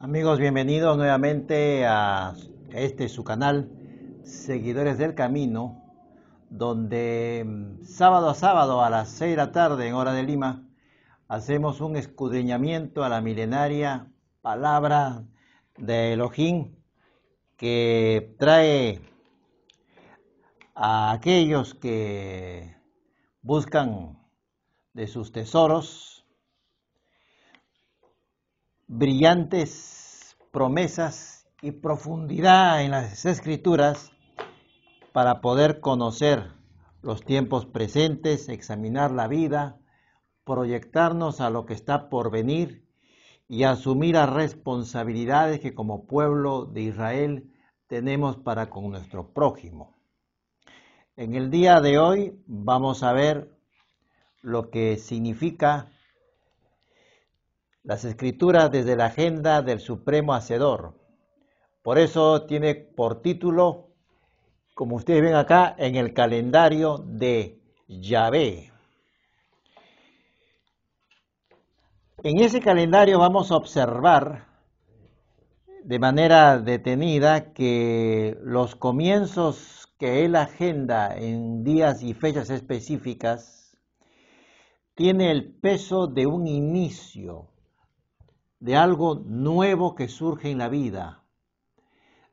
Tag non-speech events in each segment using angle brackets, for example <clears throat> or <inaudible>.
Amigos, bienvenidos nuevamente a este su canal, Seguidores del Camino, donde mm, sábado a sábado a las 6 de la tarde en hora de Lima hacemos un escudriñamiento a la milenaria palabra de Elohim que trae a aquellos que buscan de sus tesoros brillantes promesas y profundidad en las escrituras para poder conocer los tiempos presentes, examinar la vida, proyectarnos a lo que está por venir y asumir las responsabilidades que como pueblo de Israel tenemos para con nuestro prójimo. En el día de hoy vamos a ver lo que significa las escrituras desde la agenda del Supremo Hacedor. Por eso tiene por título, como ustedes ven acá, en el calendario de Yahvé. En ese calendario vamos a observar de manera detenida que los comienzos que él agenda en días y fechas específicas tiene el peso de un inicio de algo nuevo que surge en la vida,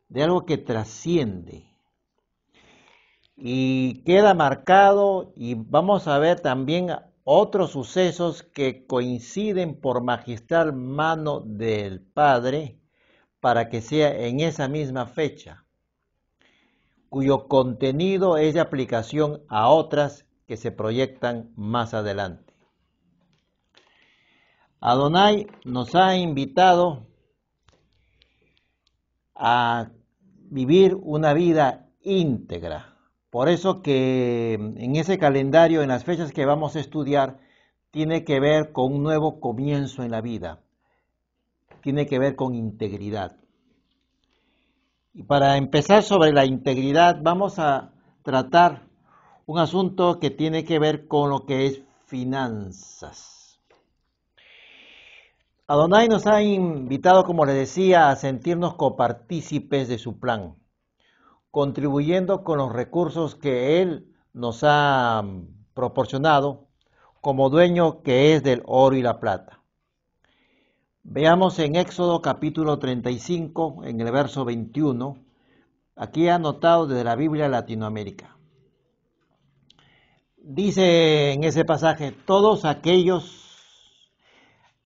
de algo que trasciende. Y queda marcado y vamos a ver también otros sucesos que coinciden por magistral mano del Padre para que sea en esa misma fecha, cuyo contenido es de aplicación a otras que se proyectan más adelante. Adonai nos ha invitado a vivir una vida íntegra. Por eso que en ese calendario, en las fechas que vamos a estudiar, tiene que ver con un nuevo comienzo en la vida. Tiene que ver con integridad. Y para empezar sobre la integridad, vamos a tratar un asunto que tiene que ver con lo que es finanzas. Adonai nos ha invitado, como le decía, a sentirnos copartícipes de su plan, contribuyendo con los recursos que Él nos ha mm, proporcionado como dueño que es del oro y la plata. Veamos en Éxodo capítulo 35, en el verso 21, aquí anotado desde la Biblia Latinoamérica. Dice en ese pasaje, todos aquellos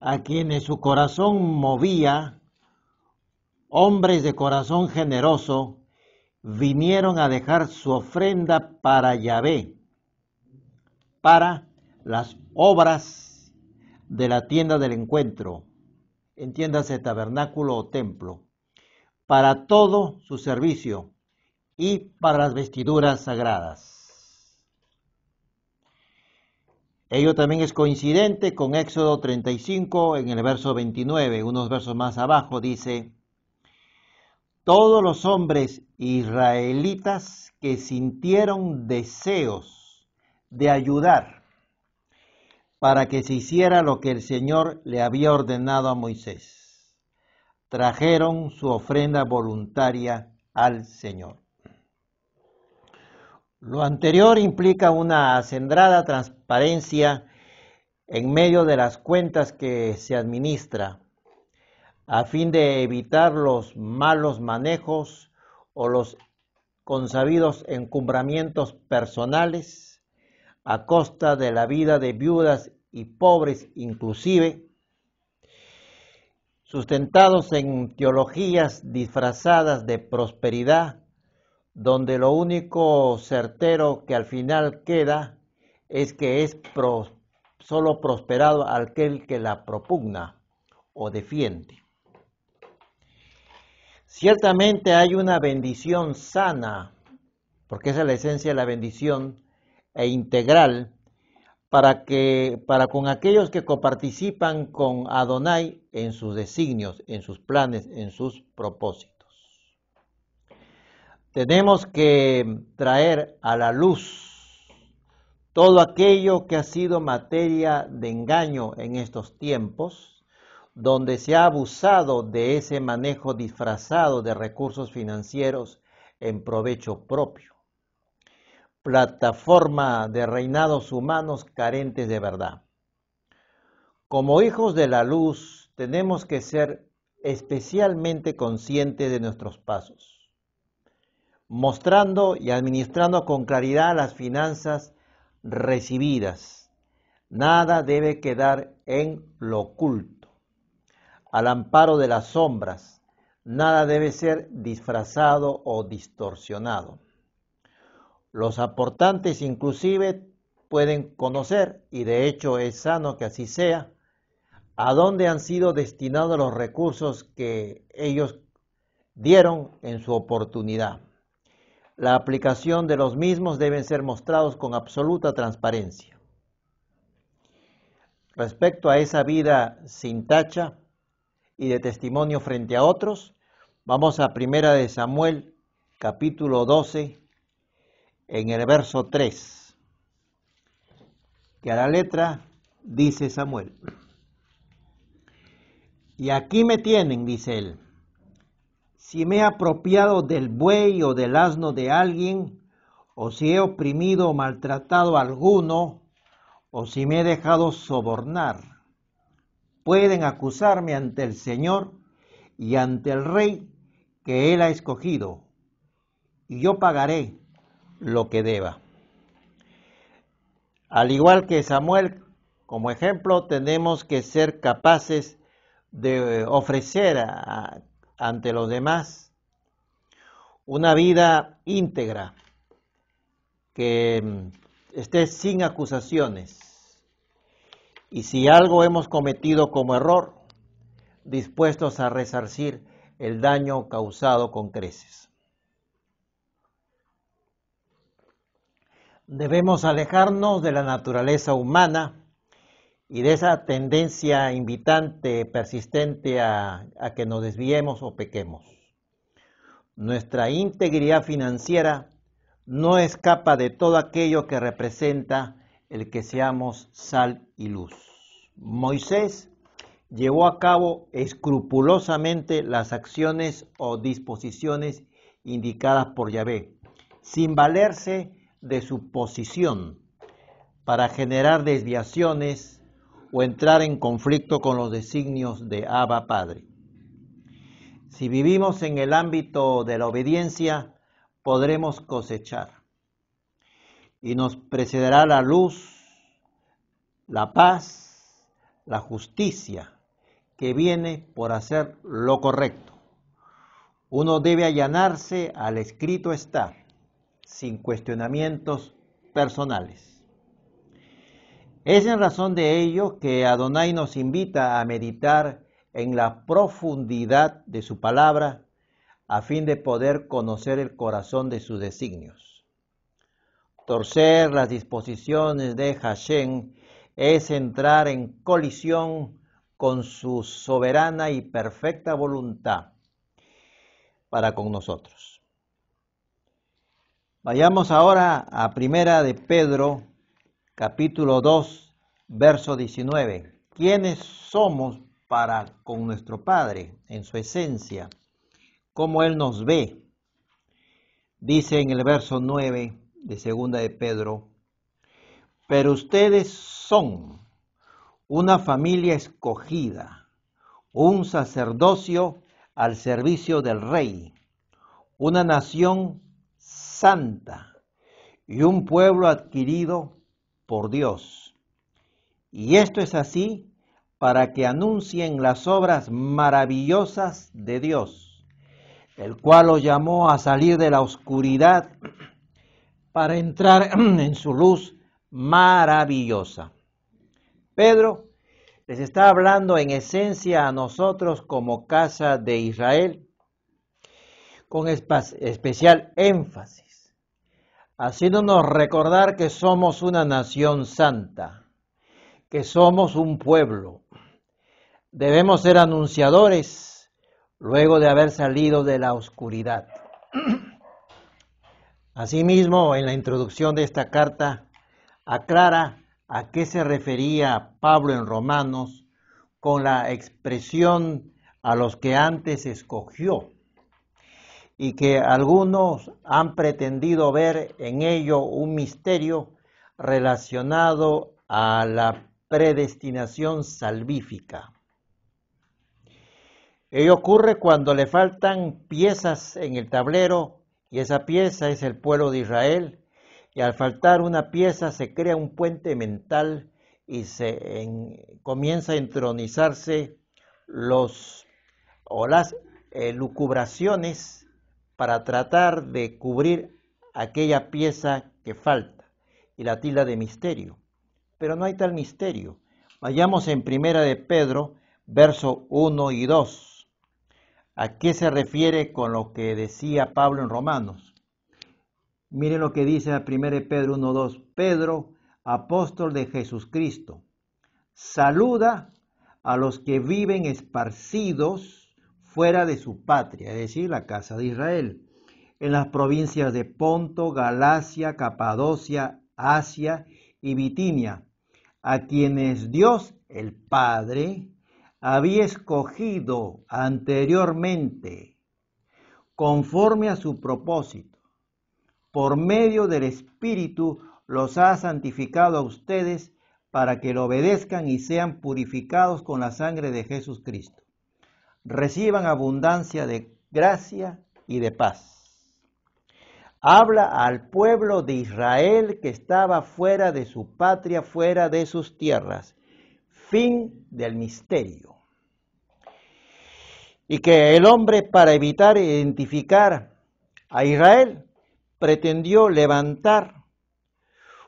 a quienes su corazón movía, hombres de corazón generoso, vinieron a dejar su ofrenda para Yahvé, para las obras de la tienda del encuentro, entiéndase tabernáculo o templo, para todo su servicio y para las vestiduras sagradas. Ello también es coincidente con Éxodo 35 en el verso 29, unos versos más abajo dice, todos los hombres israelitas que sintieron deseos de ayudar para que se hiciera lo que el Señor le había ordenado a Moisés, trajeron su ofrenda voluntaria al Señor. Lo anterior implica una acendrada transparencia en medio de las cuentas que se administra, a fin de evitar los malos manejos o los consabidos encumbramientos personales a costa de la vida de viudas y pobres inclusive, sustentados en teologías disfrazadas de prosperidad, donde lo único certero que al final queda es que es solo prosperado aquel que la propugna o defiende. Ciertamente hay una bendición sana, porque esa es la esencia de la bendición e integral, para que para con aquellos que coparticipan con Adonai en sus designios, en sus planes, en sus propósitos. Tenemos que traer a la luz todo aquello que ha sido materia de engaño en estos tiempos, donde se ha abusado de ese manejo disfrazado de recursos financieros en provecho propio. Plataforma de reinados humanos carentes de verdad. Como hijos de la luz, tenemos que ser especialmente conscientes de nuestros pasos, mostrando y administrando con claridad las finanzas recibidas. Nada debe quedar en lo oculto. Al amparo de las sombras, nada debe ser disfrazado o distorsionado. Los aportantes inclusive pueden conocer, y de hecho es sano que así sea, a dónde han sido destinados los recursos que ellos dieron en su oportunidad la aplicación de los mismos deben ser mostrados con absoluta transparencia. Respecto a esa vida sin tacha y de testimonio frente a otros, vamos a Primera de Samuel, capítulo 12, en el verso 3, que a la letra dice Samuel. Y aquí me tienen, dice él si me he apropiado del buey o del asno de alguien, o si he oprimido o maltratado a alguno, o si me he dejado sobornar. Pueden acusarme ante el Señor y ante el Rey que Él ha escogido, y yo pagaré lo que deba. Al igual que Samuel, como ejemplo, tenemos que ser capaces de eh, ofrecer a ante los demás, una vida íntegra, que mm, esté sin acusaciones. Y si algo hemos cometido como error, dispuestos a resarcir el daño causado con creces. Debemos alejarnos de la naturaleza humana y de esa tendencia invitante, persistente a, que nos desviemos o pequemos. Nuestra integridad financiera no escapa de todo aquello que representa el que seamos sal y luz. Moisés llevó a cabo escrupulosamente las acciones o disposiciones indicadas por Yahvé, sin valerse de su posición para generar desviaciones, o entrar en conflicto con los designios de Abba Padre. Si vivimos en el ámbito de la obediencia, podremos cosechar y nos precederá la luz, la paz, la justicia que viene por hacer lo correcto. Uno debe allanarse al escrito está, sin cuestionamientos personales. Es en razón de ello que Adonai nos invita a meditar en la profundidad de su palabra a fin de poder conocer el corazón de sus designios. Torcer las disposiciones de Hashem es entrar en colisión con su soberana y perfecta voluntad para con nosotros. Vayamos ahora a Primera de Pedro capítulo 2, verso 19. ¿Quiénes somos para con nuestro Padre en su esencia? ¿Cómo Él nos ve? Dice en el verso 9 de segunda de Pedro, pero ustedes son una familia escogida, un sacerdocio al servicio del rey, una nación santa y un pueblo adquirido por Dios. Y esto es así para que anuncien las obras maravillosas de Dios, el cual los llamó a salir de la oscuridad para entrar <clears throat> en su luz maravillosa. Pedro les está hablando en esencia a nosotros como casa de Israel, con especial énfasis haciéndonos recordar que somos una nación santa, que somos un pueblo. Debemos ser anunciadores luego de haber salido de la oscuridad. Asimismo, en la introducción de esta carta, aclara a qué se refería Pablo en Romanos con la expresión a los que antes escogió y que algunos han pretendido ver en ello un misterio relacionado a la predestinación salvífica. Ello ocurre cuando le faltan piezas en el tablero y esa pieza es el pueblo de Israel y al faltar una pieza se crea un puente mental y se comienza a entronizarse los o las lucubraciones para tratar de cubrir aquella pieza que falta y la tilda de misterio. Pero no hay tal misterio. Vayamos en primera de Pedro, verso 1 y 2. ¿A qué se refiere con lo que decía Pablo en Romanos? Miren lo que dice la primera de Pedro 1, Pedro, apóstol de Jesucristo, saluda a los que viven esparcidos fuera de su patria, es decir, la casa de Israel, en las provincias de Ponto, Galacia, Capadocia, Asia y Bitinia, a quienes Dios el Padre había escogido anteriormente, conforme a su propósito, por medio del Espíritu los ha santificado a ustedes para que lo obedezcan y sean purificados con la sangre de Jesucristo reciban abundancia de gracia y de paz. Habla al pueblo de Israel que estaba fuera de su patria, fuera de sus tierras. Fin del misterio. Y que el hombre, para evitar identificar a Israel, pretendió levantar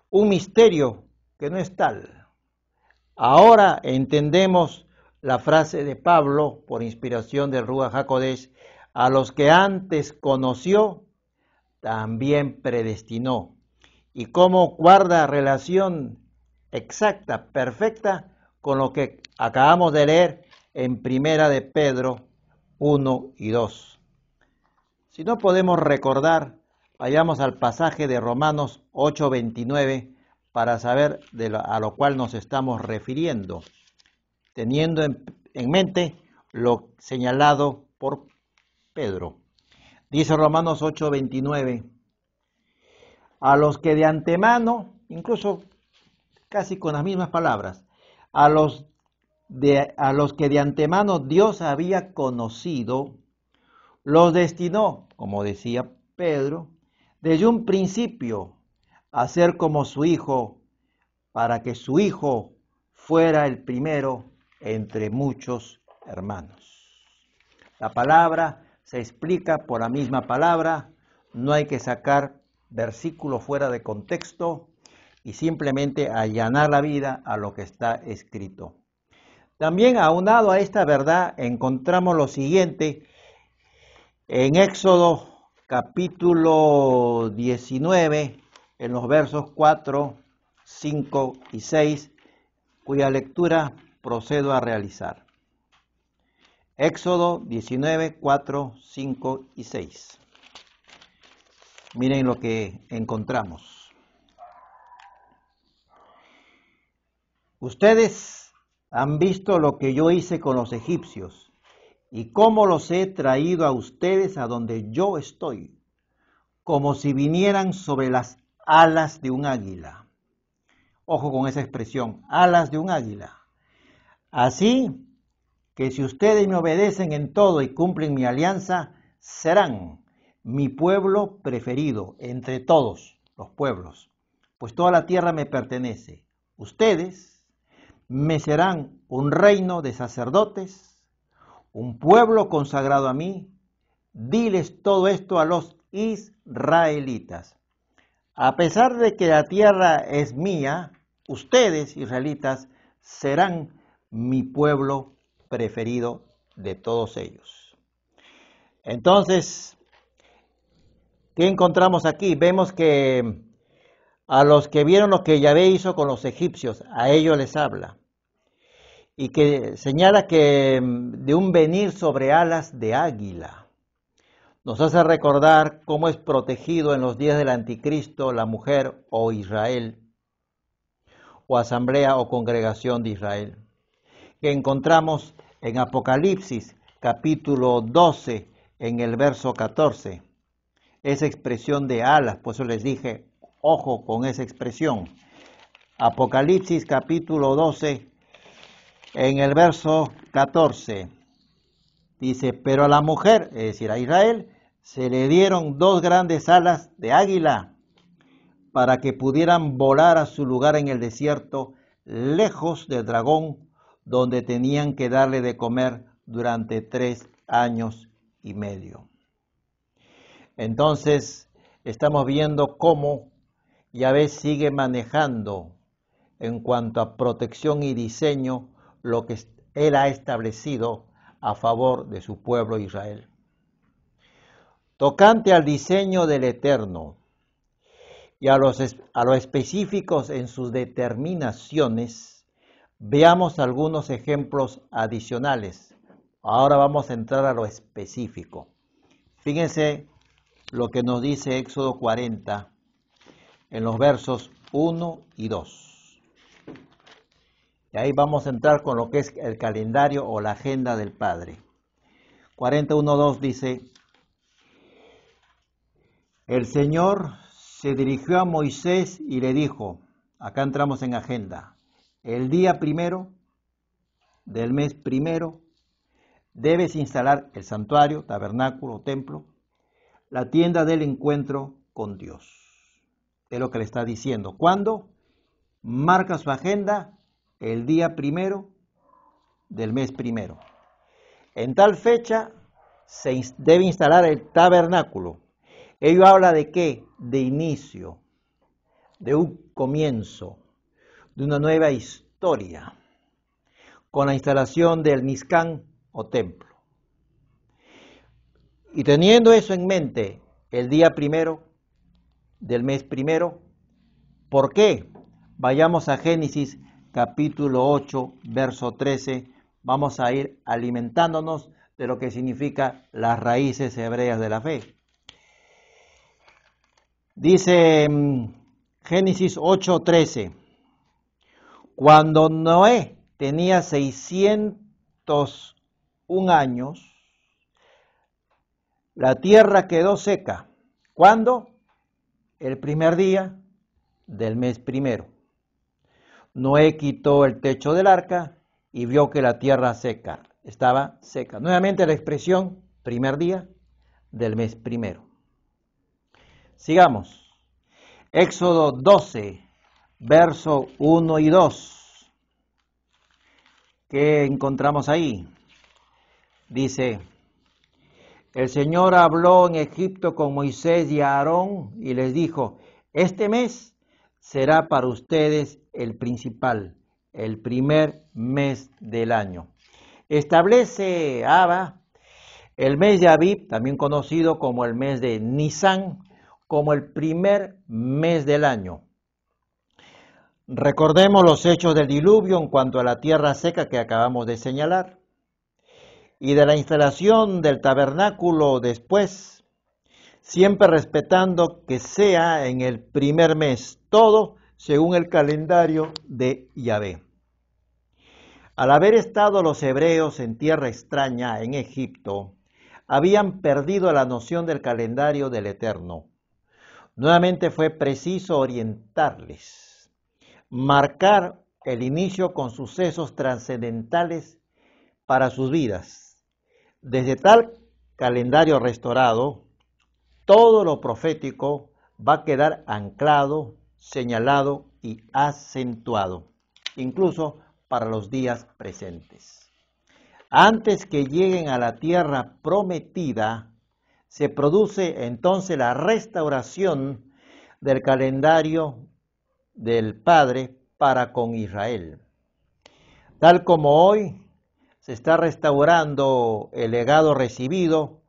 un misterio que no es tal. Ahora entendemos la frase de Pablo, por inspiración de Rúa Jacodés, a los que antes conoció, también predestinó. Y cómo guarda relación exacta, perfecta, con lo que acabamos de leer en Primera de Pedro 1 y 2. Si no podemos recordar, vayamos al pasaje de Romanos 8:29 para saber a lo cual nos estamos refiriendo teniendo en, mente lo señalado por Pedro. Dice Romanos 8:29, a los que de antemano, incluso casi con las mismas palabras, a los, a los que de antemano Dios había conocido, los destinó, como decía Pedro, desde un principio a ser como su hijo, para que su hijo fuera el primero entre muchos hermanos. La palabra se explica por la misma palabra, no hay que sacar versículos fuera de contexto y simplemente allanar la vida a lo que está escrito. También aunado a esta verdad encontramos lo siguiente en Éxodo capítulo 19, en los versos 4, 5 y 6, cuya lectura procedo a realizar. Éxodo 19, 4, 5 y 6. Miren lo que encontramos. Ustedes han visto lo que yo hice con los egipcios y cómo los he traído a ustedes a donde yo estoy, como si vinieran sobre las alas de un águila. Ojo con esa expresión, alas de un águila. Así que si ustedes me obedecen en todo y cumplen mi alianza, serán mi pueblo preferido entre todos los pueblos, pues toda la tierra me pertenece. Ustedes me serán un reino de sacerdotes, un pueblo consagrado a mí. Diles todo esto a los israelitas. A pesar de que la tierra es mía, ustedes, israelitas, serán mi pueblo preferido de todos ellos. Entonces, ¿qué encontramos aquí? Vemos que a los que vieron lo que Yahvé hizo con los egipcios, a ellos les habla. Y que señala que mm, de un venir sobre alas de águila. Nos hace recordar cómo es protegido en los días del anticristo la mujer o oh Israel, o asamblea o congregación de Israel que encontramos en Apocalipsis capítulo 12 en el verso 14. Esa expresión de alas, por eso les dije, ojo con esa expresión. Apocalipsis capítulo 12 en el verso 14. Dice, pero a la mujer, es decir, a Israel, se le dieron dos grandes alas de águila para que pudieran volar a su lugar en el desierto, lejos del dragón donde tenían que darle de comer durante tres años y medio. Entonces, estamos viendo cómo Yahvé sigue manejando en cuanto a protección y diseño lo que él ha establecido a favor de su pueblo Israel. Tocante al diseño del Eterno y a, los, a lo específicos en sus determinaciones, Veamos algunos ejemplos adicionales. Ahora vamos a entrar a lo específico. Fíjense lo que nos dice Éxodo 40 en los versos 1 y 2. Y ahí vamos a entrar con lo que es el calendario o la agenda del Padre. 41.2 dice, el Señor se dirigió a Moisés y le dijo, acá entramos en agenda, el día primero del mes primero debes instalar el santuario, tabernáculo, templo, la tienda del encuentro con Dios. Es lo que le está diciendo. ¿Cuándo? Marca su agenda el día primero del mes primero. En tal fecha se debe instalar el tabernáculo. Ello habla de qué? De inicio, de un comienzo una nueva historia con la instalación del mizcan o templo. Y teniendo eso en mente, el día primero del mes primero, ¿por qué? Vayamos a Génesis capítulo 8, verso 13, vamos a ir alimentándonos de lo que significa las raíces hebreas de la fe. Dice mm, Génesis 8, 13. Cuando Noé tenía 601 años, la tierra quedó seca. ¿Cuándo? El primer día del mes primero. Noé quitó el techo del arca y vio que la tierra seca estaba seca. Nuevamente la expresión primer día del mes primero. Sigamos. Éxodo 12, verso 1 y 2. ¿Qué encontramos ahí? Dice, el Señor habló en Egipto con Moisés y Aarón y les dijo, este mes será para ustedes el principal, el primer mes del año. Establece Abba el mes de Abib, también conocido como el mes de Nisan, como el primer mes del año. Recordemos los hechos del diluvio en cuanto a la tierra seca que acabamos de señalar y de la instalación del tabernáculo después, siempre respetando que sea en el primer mes, todo según el calendario de Yahvé. Al haber estado los hebreos en tierra extraña, en Egipto, habían perdido la noción del calendario del Eterno. Nuevamente fue preciso orientarles marcar el inicio con sucesos trascendentales para sus vidas. Desde tal calendario restaurado, todo lo profético va a quedar anclado, señalado y acentuado, incluso para los días presentes. Antes que lleguen a la tierra prometida, se produce entonces la restauración del calendario del Padre para con Israel. Tal como hoy se está restaurando el legado recibido,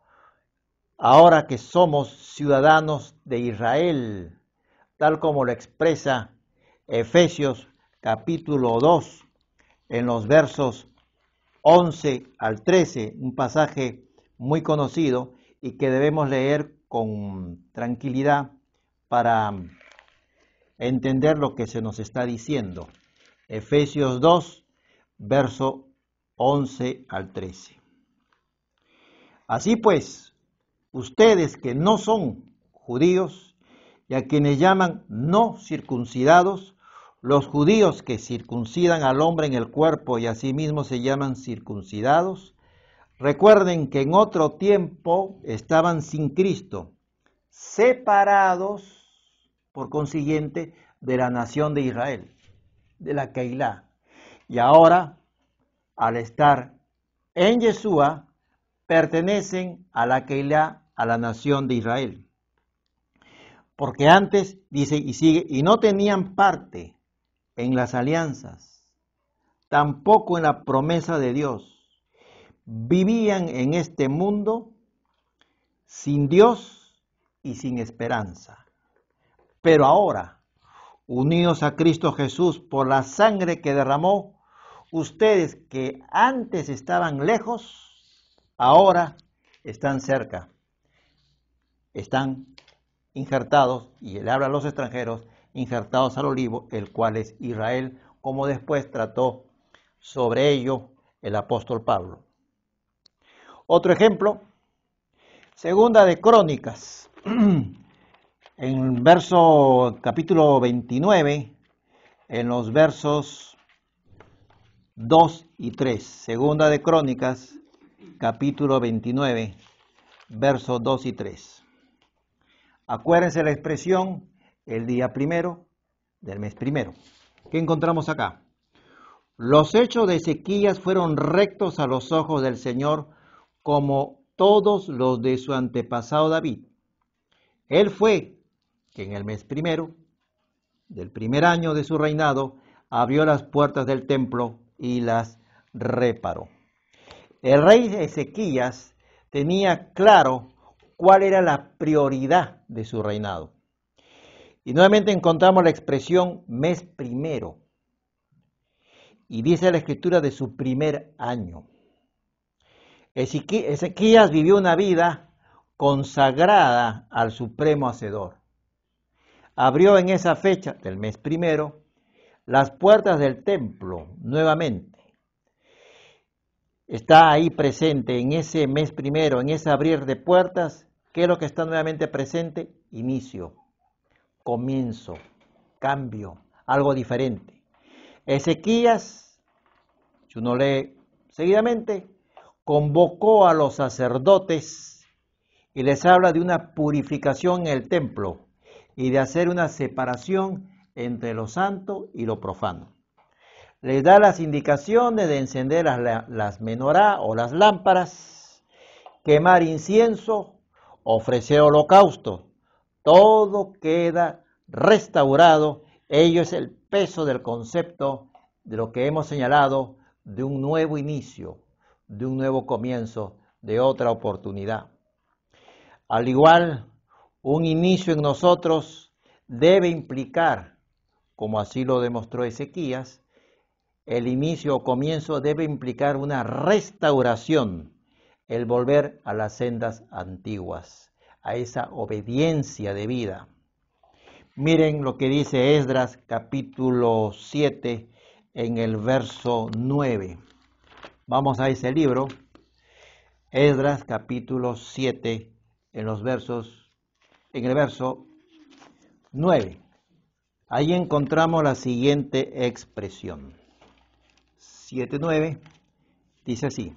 ahora que somos ciudadanos de Israel, tal como lo expresa Efesios capítulo 2 en los versos 11 al 13, un pasaje muy conocido y que debemos leer con tranquilidad para entender lo que se nos está diciendo. Efesios 2, verso 11 al 13. Así pues, ustedes que no son judíos y a quienes llaman no circuncidados, los judíos que circuncidan al hombre en el cuerpo y a sí se llaman circuncidados, recuerden que en otro tiempo estaban sin Cristo, separados por consiguiente, de la nación de Israel, de la Keilah. Y ahora, al estar en Yeshua, pertenecen a la Keilah, a la nación de Israel. Porque antes, dice y sigue, y no tenían parte en las alianzas, tampoco en la promesa de Dios. Vivían en este mundo sin Dios y sin esperanza. Pero ahora, unidos a Cristo Jesús por la sangre que derramó, ustedes que antes estaban lejos, ahora están cerca, están injertados, y él habla a los extranjeros, injertados al olivo, el cual es Israel, como después trató sobre ello el apóstol Pablo. Otro ejemplo, segunda de Crónicas, <clears throat> en verso capítulo 29, en los versos 2 y 3. Segunda de Crónicas, capítulo 29, versos 2 y 3. Acuérdense la expresión el día primero del mes primero. ¿Qué encontramos acá? Los hechos de Ezequías fueron rectos a los ojos del Señor como todos los de su antepasado David. Él fue que en el mes primero del primer año de su reinado abrió las puertas del templo y las reparó. El rey Ezequías tenía claro cuál era la prioridad de su reinado. Y nuevamente encontramos la expresión mes primero. Y dice la escritura de su primer año. Ezequías vivió una vida consagrada al supremo hacedor abrió en esa fecha del mes primero las puertas del templo nuevamente. Está ahí presente en ese mes primero, en ese abrir de puertas, ¿qué es lo que está nuevamente presente? Inicio, comienzo, cambio, algo diferente. Ezequías, si uno lee seguidamente, convocó a los sacerdotes y les habla de una purificación en el templo y de hacer una separación entre lo santo y lo profano. Les da las indicaciones de encender las, las menorá o las lámparas, quemar incienso, ofrecer holocausto. Todo queda restaurado. Ello es el peso del concepto de lo que hemos señalado de un nuevo inicio, de un nuevo comienzo, de otra oportunidad. Al igual un inicio en nosotros debe implicar, como así lo demostró Ezequías, el inicio o comienzo debe implicar una restauración, el volver a las sendas antiguas, a esa obediencia de vida. Miren lo que dice Esdras capítulo 7 en el verso 9. Vamos a ese libro, Esdras capítulo 7 en los versos en el verso 9. Ahí encontramos la siguiente expresión. 7.9 dice así.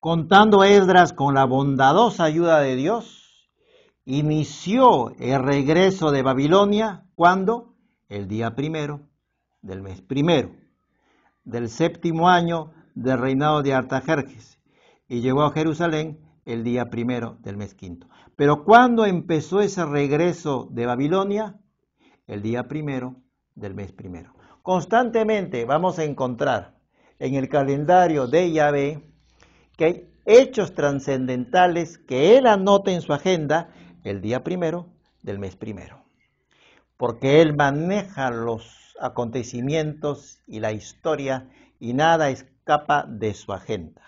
Contando Esdras con la bondadosa ayuda de Dios, inició el regreso de Babilonia cuando el día primero del mes primero del séptimo año del reinado de Artajerjes y llegó a Jerusalén el día primero del mes quinto. Pero ¿cuándo empezó ese regreso de Babilonia? El día primero del mes primero. Constantemente vamos a encontrar en el calendario de Yahvé que hay hechos trascendentales que él anota en su agenda el día primero del mes primero. Porque él maneja los acontecimientos y la historia y nada escapa de su agenda.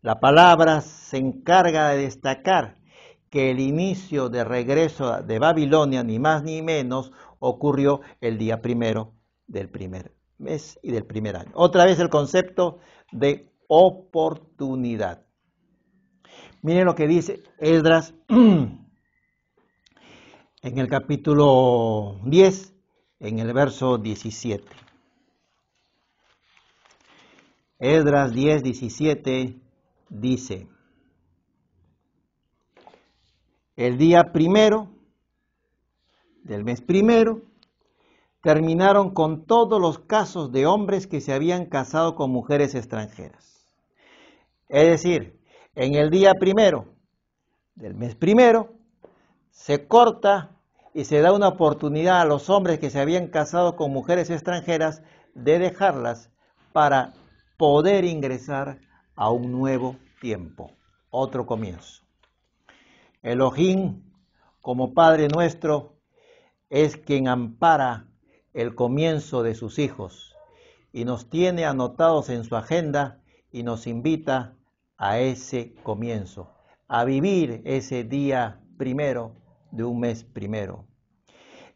La palabra se encarga de destacar que el inicio de regreso de Babilonia, ni más ni menos, ocurrió el día primero del primer mes y del primer año. Otra vez el concepto de oportunidad. Miren lo que dice Esdras <clears throat> en el capítulo 10, en el verso 17. Esdras 10, 17 dice, el día primero del mes primero, terminaron con todos los casos de hombres que se habían casado con mujeres extranjeras. Es decir, en el día primero del mes primero, se corta y se da una oportunidad a los hombres que se habían casado con mujeres extranjeras de dejarlas para poder ingresar a un nuevo tiempo, otro comienzo. Elohim, como Padre nuestro, es quien ampara el comienzo de sus hijos y nos tiene anotados en su agenda y nos invita a ese comienzo, a vivir ese día primero de un mes primero.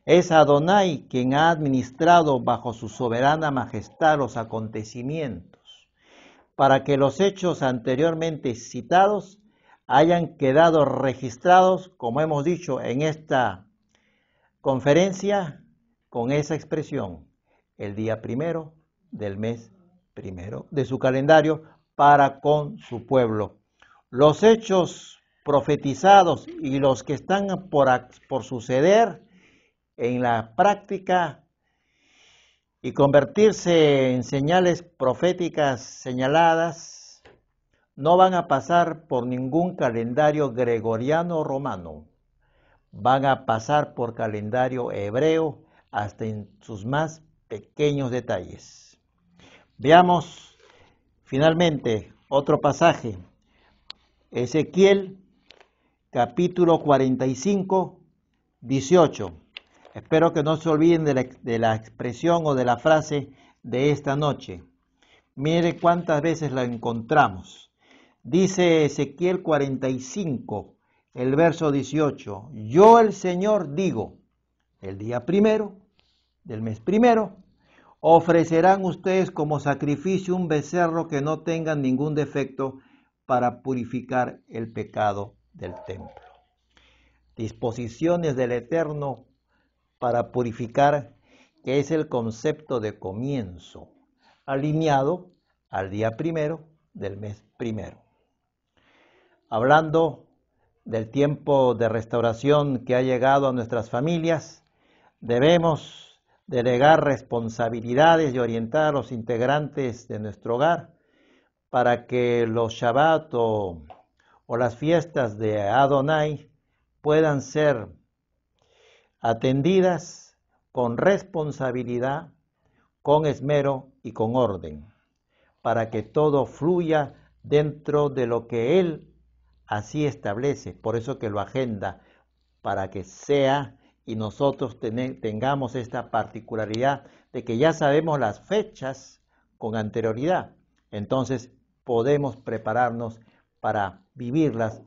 Es Adonai quien ha administrado bajo su soberana majestad los acontecimientos para que los hechos anteriormente citados hayan quedado registrados, como hemos dicho en esta conferencia, con esa expresión, el día primero del mes primero de su calendario para con su pueblo. Los hechos profetizados y los que están por, suceder en la práctica y convertirse en señales proféticas señaladas, no van a pasar por ningún calendario gregoriano romano, van a pasar por calendario hebreo hasta en sus más pequeños detalles. Veamos finalmente otro pasaje, Ezequiel capítulo 45, 18. Espero que no se olviden de la, expresión o de la frase de esta noche. Mire cuántas veces la encontramos. Dice Ezequiel 45, el verso 18, yo el Señor digo, el día primero del mes primero, ofrecerán ustedes como sacrificio un becerro que no tenga ningún defecto para purificar el pecado del templo. Disposiciones del Eterno para purificar, que es el concepto de comienzo, alineado al día primero del mes primero. Hablando del tiempo de restauración que ha llegado a nuestras familias, debemos delegar responsabilidades y orientar a los integrantes de nuestro hogar para que los Shabbat o, o las fiestas de Adonai puedan ser atendidas con responsabilidad, con esmero y con orden, para que todo fluya dentro de lo que Él así establece, por eso que lo agenda, para que sea y nosotros tengamos esta particularidad de que ya sabemos las fechas con anterioridad, entonces podemos prepararnos para vivirlas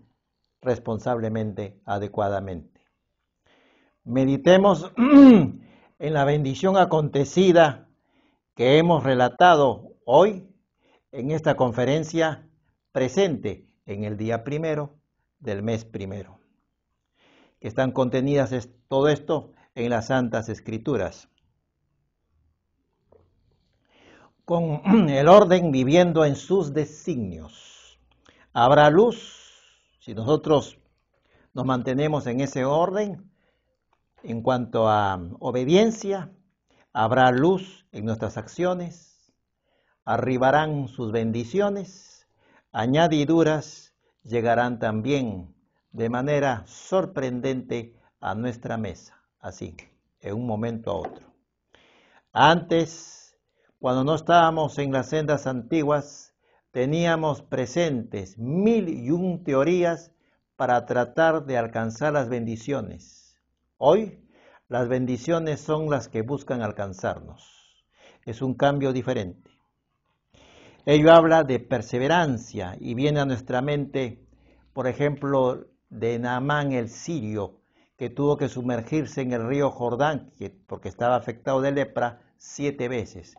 responsablemente, adecuadamente. Meditemos <clears throat> en la bendición acontecida que hemos relatado hoy en esta conferencia presente en el día primero del mes primero. Que están contenidas todo esto en las Santas Escrituras. Con <clears throat> el orden viviendo en sus designios. Habrá luz si nosotros nos mantenemos en ese orden en cuanto a mm, obediencia, habrá luz en nuestras acciones, arribarán sus bendiciones, añadiduras llegarán también de manera sorprendente a nuestra mesa, así, en un momento a otro. Antes, cuando no estábamos en las sendas antiguas, teníamos presentes mil y un teorías para tratar de alcanzar las bendiciones Hoy, las bendiciones son las que buscan alcanzarnos. Es un cambio diferente. Ello habla de perseverancia y viene a nuestra mente, por ejemplo, de Naamán el sirio, que tuvo que sumergirse en el río Jordán, porque estaba afectado de lepra, siete veces.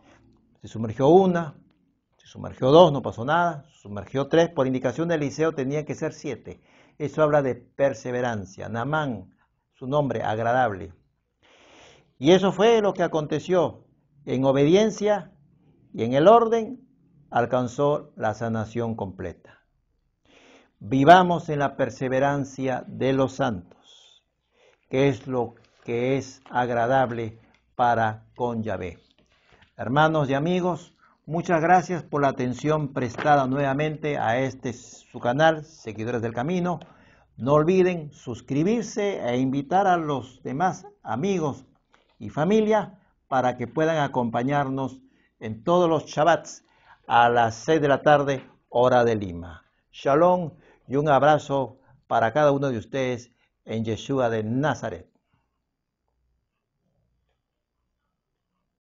Se sumergió una, se sumergió dos, no pasó nada, se sumergió tres, por indicación de Eliseo tenía que ser siete. Eso habla de perseverancia. Naamán su nombre, agradable. Y eso fue lo que aconteció. En obediencia y en el orden alcanzó la sanación completa. Vivamos en la perseverancia de los santos, que es lo que es agradable para con Hermanos y amigos, muchas gracias por la atención prestada nuevamente a este su canal, Seguidores del Camino. No olviden suscribirse e invitar a los demás amigos y familia para que puedan acompañarnos en todos los Shabbats a las 6 de la tarde, hora de Lima. Shalom y un abrazo para cada uno de ustedes en Yeshua de Nazaret.